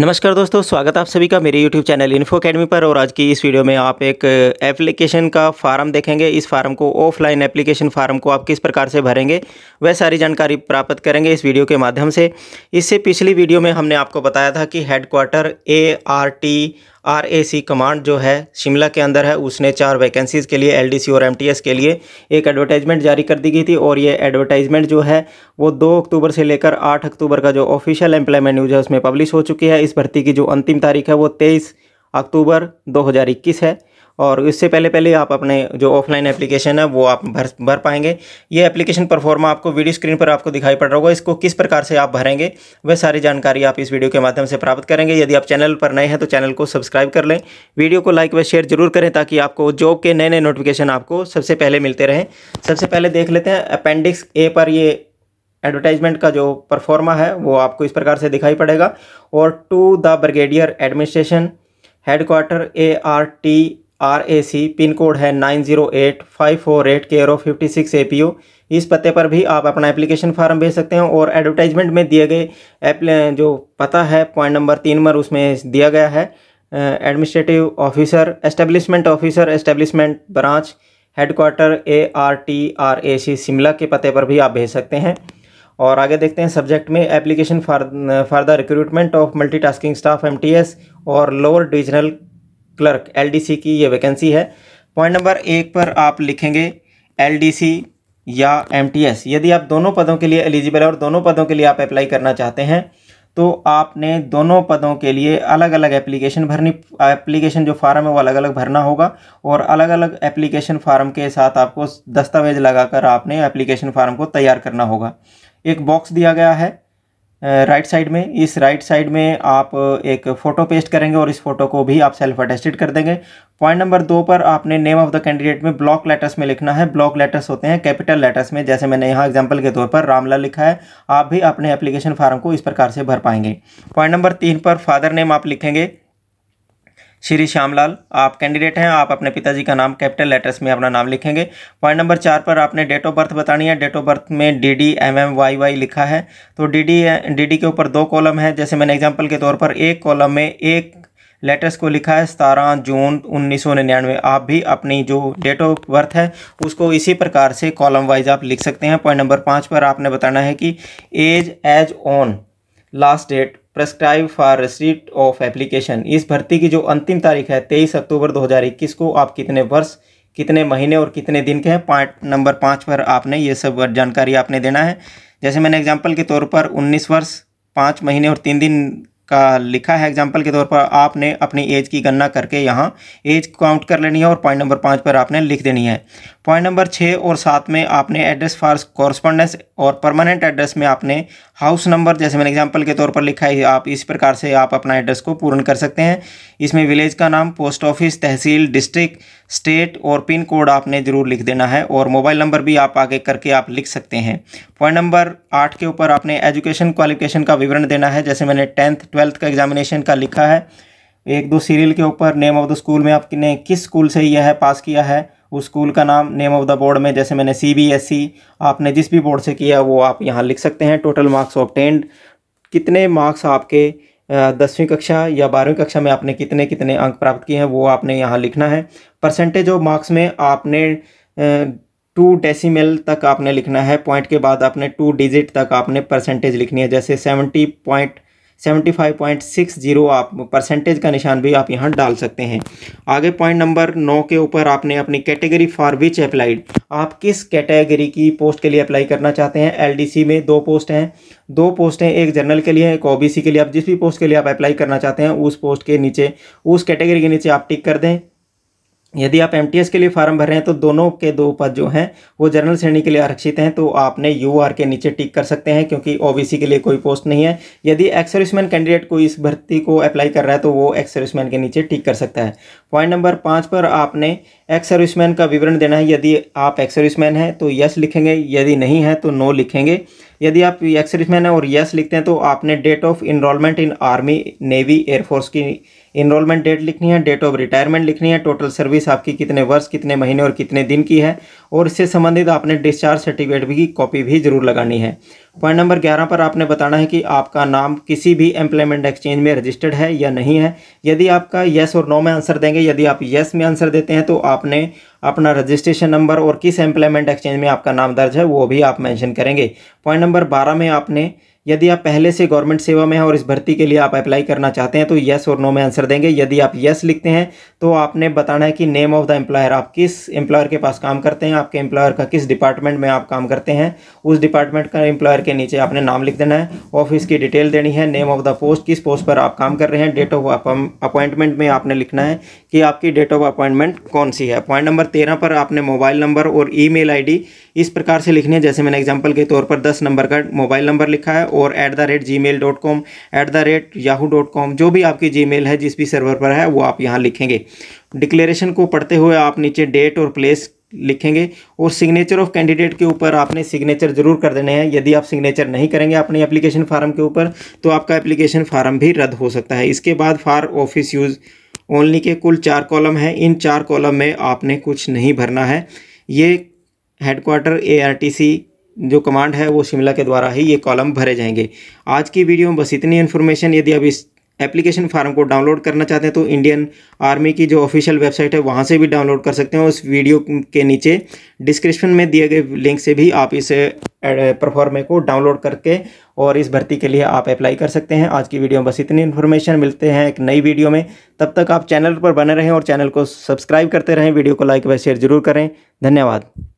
नमस्कार दोस्तों स्वागत आप सभी का मेरे YouTube चैनल इन्फो अकेडमी पर और आज की इस वीडियो में आप एक एप्लीकेशन का फार्म देखेंगे इस फार्म को ऑफलाइन एप्लीकेशन फार्म को आप किस प्रकार से भरेंगे वह सारी जानकारी प्राप्त करेंगे इस वीडियो के माध्यम से इससे पिछली वीडियो में हमने आपको बताया था कि headquarter A R T R A C command जो है शिमला के अंदर है उसने चार वैकेंसीज़ के लिए एल डी सी और एम टी एस के लिए एक एडवर्टाइजमेंट जारी कर दी गई थी और ये एडवर्टाइजमेंट जो है वो दो अक्टूबर से लेकर आठ अक्टूबर का जो ऑफिशियल एम्प्लॉयमेंट न्यूज है उसमें पब्लिश हो चुकी है इस भर्ती की जो अंतिम तारीख है वो तेईस अक्टूबर दो हज़ार इक्कीस है और इससे पहले पहले आप अपने जो ऑफलाइन एप्लीकेशन है वो आप भर भर पाएंगे ये एप्लीकेशन परफॉर्मा आपको वीडियो स्क्रीन पर आपको दिखाई पड़ रहा होगा इसको किस प्रकार से आप भरेंगे वह सारी जानकारी आप इस वीडियो के माध्यम से प्राप्त करेंगे यदि आप चैनल पर नए हैं तो चैनल को सब्सक्राइब कर लें वीडियो को लाइक व शेयर जरूर करें ताकि आपको जॉब के नए नए नोटिफिकेशन आपको सबसे पहले मिलते रहें सबसे पहले देख लेते हैं अपेंडिक्स ए पर ये एडवर्टाइजमेंट का जो परफॉर्मा है वो आपको इस प्रकार से दिखाई पड़ेगा और to the brigadier administration headquarter A R T R A C pin code है nine zero eight five four eight K O fifty six A P O इस पते पर भी आप अपना एप्लीकेशन फॉर्म भेज सकते हैं और एडवर्टाइजमेंट में दिए गए जो पता है पॉइंट नंबर तीन नंबर उसमें दिया गया है administrative officer establishment officer establishment branch headquarter A R T R A C Shimla के पते पर भी आप भेज सकते हैं और आगे देखते हैं सब्जेक्ट में application for for the recruitment of multitasking staff MTS और लोअर डिविजनल क्लर्क एलडीसी की ये वैकेंसी है पॉइंट नंबर एक पर आप लिखेंगे एलडीसी या एमटीएस यदि आप दोनों पदों के लिए एलिजिबल है और दोनों पदों के लिए आप अप्लाई करना चाहते हैं तो आपने दोनों पदों के लिए अलग अलग एप्लीकेशन भरनी एप्लीकेशन जो फार्म है वो अलग अलग भरना होगा और अलग अलग एप्लीकेशन फार्म के साथ आपको दस्तावेज लगाकर आपने एप्लीकेशन फार्म को तैयार करना होगा एक बॉक्स दिया गया है राइट साइड में इस राइट साइड में आप एक फ़ोटो पेस्ट करेंगे और इस फोटो को भी आप सेल्फ अटेस्टेड कर देंगे पॉइंट नंबर दो पर आपने नेम ऑफ द कैंडिडेट में ब्लॉक लेटर्स में लिखना है ब्लॉक लेटर्स होते हैं कैपिटल लेटर्स में जैसे मैंने यहाँ एग्जाम्पल के तौर पर रामला लिखा है आप भी अपने एप्लीकेशन फार्म को इस प्रकार से भर पाएंगे पॉइंट नंबर तीन पर फादर नेम आप लिखेंगे श्री श्यामलाल आप कैंडिडेट हैं आप अपने पिताजी का नाम कैपिटल लेटर्स में अपना नाम लिखेंगे पॉइंट नंबर चार पर आपने डेट ऑफ बर्थ बतानी है डेट ऑफ बर्थ में D D M M Y Y लिखा है तो डी डी डी डी के ऊपर दो कॉलम है जैसे मैंने एग्जाम्पल के तौर पर एक कॉलम में एक लेटर्स को लिखा है सतारह जून उन्नीस आप भी अपनी जो डेट ऑफ बर्थ है उसको इसी प्रकार से कॉलम वाइज आप लिख सकते हैं पॉइंट नंबर पाँच पर आपने बताना है कि age age on last date prescribed for receipt of application इस भर्ती की जो अंतिम तारीख है तेईस अक्टूबर 2021 को आप कितने वर्ष कितने महीने और कितने दिन के हैं पॉइंट नंबर पाँच पर आपने ये सब जानकारी आपने देना है जैसे मैंने एग्जाम्पल के तौर पर उन्नीस वर्ष पाँच महीने और तीन दिन का लिखा है एग्जाम्पल के तौर पर आपने अपनी एज की गणना करके यहाँ एज काउंट कर लेनी है और पॉइंट नंबर पाँच पर आपने लिख देनी है पॉइंट नंबर छः और सात में आपने एड्रेस फॉर कॉरस्पॉन्डेंस और परमानेंट एड्रेस में आपने हाउस नंबर जैसे मैंने एग्जाम्पल के तौर पर लिखा है आप इस प्रकार से आप अपना एड्रेस को पूर्ण कर सकते हैं इसमें विलेज का नाम पोस्ट ऑफिस तहसील डिस्ट्रिक्ट स्टेट और पिन कोड आपने ज़रूर लिख देना है और मोबाइल नंबर भी आप आगे करके आप लिख सकते हैं पॉइंट नंबर आठ के ऊपर आपने एजुकेशन क्वालिफिकेशन का विवरण देना है जैसे मैंने टेंथ ट्वेल्थ का एग्जामिनेशन का लिखा है एक दो सीरियल के ऊपर नेम ऑफ द स्कूल में आपने किस स्कूल से यह है पास किया है उस स्कूल का नाम नेम ऑफ द बोर्ड में जैसे मैंने सी बी एस ई आपने जिस भी बोर्ड से किया वो आप यहाँ लिख सकते हैं टोटल मार्क्स टेंड कितने मार्क्स आपके दसवीं कक्षा या बारहवीं कक्षा में आपने कितने कितने अंक प्राप्त किए हैं वो आपने यहाँ लिखना है परसेंटेज ऑफ मार्क्स में आपने टू डेसिमल तक आपने लिखना है पॉइंट के बाद आपने टू डिजिट तक आपने परसेंटेज लिखनी है जैसे seventy point seventy five point six zero आप परसेंटेज का निशान भी आप यहाँ डाल सकते हैं आगे पॉइंट नंबर नौ के ऊपर आपने अपनी कैटेगरी फॉर विच अप्लाइड आप किस कैटेगरी की पोस्ट के लिए अप्लाई करना चाहते हैं एलडीसी में दो पोस्ट हैं दो पोस्ट हैं एक जनरल के लिए एक ओबीसी के लिए आप जिस भी पोस्ट के लिए आप अप्लाई करना चाहते हैं उस पोस्ट के नीचे उस कैटेगरी के नीचे आप टिक कर दें यदि आप एम के लिए फार्म भर रहे हैं तो दोनों के दो पद जो हैं वो जनरल श्रेणी के लिए आरक्षित हैं तो आपने यू आर के नीचे टिक कर सकते हैं क्योंकि ओ के लिए कोई पोस्ट नहीं है यदि एक्सर्विसमैन कैंडिडेट कोई इस भर्ती को अप्लाई कर रहा है तो वो एक्सर्विसमैन के नीचे टिक कर सकता है पॉइंट नंबर पाँच पर आपने एक्स सर्विसमैन का विवरण देना है यदि आप एक्स सर्विसमैन हैं तो यस लिखेंगे यदि नहीं है तो नो लिखेंगे यदि आप एक्स सर्विसमैन हैं और यस लिखते हैं तो आपने date of enrolment in army navy air force की इनरोलमेंट डेट लिखनी है डेट ऑफ रिटायरमेंट लिखनी है टोटल सर्विस आपकी कितने वर्ष कितने महीने और कितने दिन की है और इससे संबंधित आपने डिस्चार्ज सर्टिफिकेट की कॉपी भी जरूर लगानी है पॉइंट नंबर ग्यारह पर आपने बताना है कि आपका नाम किसी भी एम्प्लॉयमेंट एक्सचेंज में रजिस्टर्ड है या नहीं है यदि आपका येस और नो में आंसर देंगे यदि आप येस में आंसर देते हैं तो आपने अपना रजिस्ट्रेशन नंबर और किस एम्प्लॉयमेंट एक्सचेंज में आपका नाम दर्ज है वो भी आप मैंशन करेंगे पॉइंट नंबर बारह में आपने यदि आप पहले से गवर्नमेंट सेवा में हैं और इस भर्ती के लिए आप अप्लाई करना चाहते हैं तो येस और नो में आंसर देंगे यदि आप येस लिखते हैं तो आपने बताना है कि नेम ऑफ़ द एम्प्लॉयर आप किस एम्प्लॉयर के पास काम करते हैं आपके एम्प्लॉयर का किस डिपार्टमेंट में आप काम करते हैं उस डिपार्टमेंट का एम्प्लॉयर के नीचे आपने नाम लिख देना है ऑफिस की डिटेल देनी है नेम ऑफ़ द पोस्ट किस पोस्ट पर आप काम कर रहे हैं डेट ऑफ अपॉइंटमेंट में आपने लिखना है कि आपकी डेट ऑफ अपॉइंटमेंट कौन सी है पॉइंट नंबर तेरह पर आपने मोबाइल नंबर और ई मेल इस प्रकार से लिखनी है जैसे मैंने एग्जाम्पल के तौर पर दस नंबर का मोबाइल नंबर लिखा है और at the rate Gmail dot com at the rate Yahoo dot com जो भी आपकी जी मेल है जिस भी सर्वर पर है वो आप यहाँ लिखेंगे डिक्लेरेशन को पढ़ते हुए आप नीचे डेट और प्लेस लिखेंगे और सिग्नेचर ऑफ कैंडिडेट के ऊपर आपने सिग्नेचर जरूर कर देने हैं यदि आप सिग्नेचर नहीं करेंगे अपने एप्लीकेशन फार्म के ऊपर तो आपका एप्लीकेशन फार्म भी रद्द हो सकता है इसके बाद फार ऑफिस यूज़ ओनली के कुल चार कॉलम हैं इन चार कॉलम में आपने कुछ नहीं भरना है ये headquarter A R T C जो कमांड है वो शिमला के द्वारा ही ये कॉलम भरे जाएंगे आज की वीडियो में बस इतनी इन्फॉर्मेशन यदि आप इस एप्लीकेशन फार्म को डाउनलोड करना चाहते हैं तो इंडियन आर्मी की जो ऑफिशियल वेबसाइट है वहाँ से भी डाउनलोड कर सकते हैं उस वीडियो के नीचे डिस्क्रिप्शन में दिए गए लिंक से भी आप इस परफॉर्मे को डाउनलोड करके और इस भर्ती के लिए आप अप्लाई कर सकते हैं आज की वीडियो में बस इतनी इन्फॉर्मेशन मिलते हैं एक नई वीडियो में तब तक आप चैनल पर बने रहें और चैनल को सब्सक्राइब करते रहें वीडियो को लाइक व शेयर जरूर करें धन्यवाद